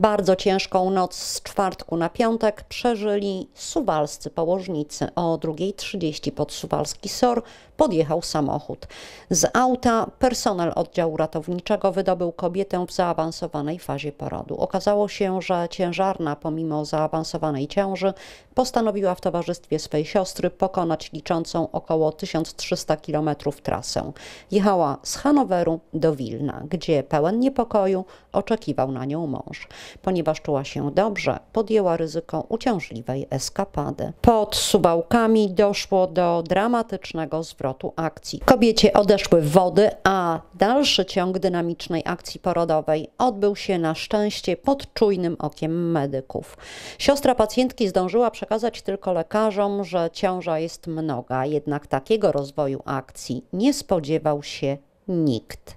Bardzo ciężką noc z czwartku na piątek przeżyli suwalscy położnicy. O 2.30 pod suwalski SOR podjechał samochód. Z auta personel oddziału ratowniczego wydobył kobietę w zaawansowanej fazie porodu. Okazało się, że ciężarna pomimo zaawansowanej ciąży postanowiła w towarzystwie swej siostry pokonać liczącą około 1300 km trasę. Jechała z Hanoweru do Wilna, gdzie pełen niepokoju oczekiwał na nią mąż. Ponieważ czuła się dobrze, podjęła ryzyko uciążliwej eskapady. Pod subałkami. doszło do dramatycznego zwrotu akcji. Kobiecie odeszły wody, a dalszy ciąg dynamicznej akcji porodowej odbył się na szczęście pod czujnym okiem medyków. Siostra pacjentki zdążyła przekazać tylko lekarzom, że ciąża jest mnoga, jednak takiego rozwoju akcji nie spodziewał się nikt.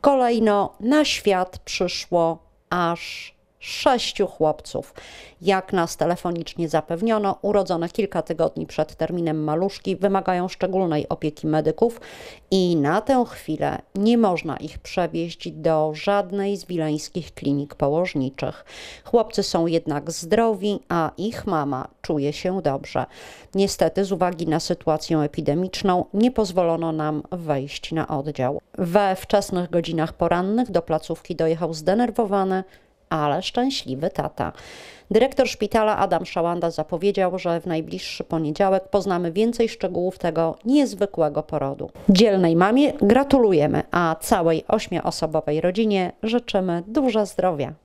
Kolejno na świat przyszło aż sześciu chłopców. Jak nas telefonicznie zapewniono, urodzone kilka tygodni przed terminem maluszki wymagają szczególnej opieki medyków i na tę chwilę nie można ich przewieźć do żadnej z wileńskich klinik położniczych. Chłopcy są jednak zdrowi, a ich mama czuje się dobrze. Niestety z uwagi na sytuację epidemiczną nie pozwolono nam wejść na oddział. We wczesnych godzinach porannych do placówki dojechał zdenerwowany, ale szczęśliwy tata. Dyrektor szpitala Adam Szałanda zapowiedział, że w najbliższy poniedziałek poznamy więcej szczegółów tego niezwykłego porodu. Dzielnej mamie gratulujemy, a całej ośmioosobowej rodzinie życzymy dużo zdrowia.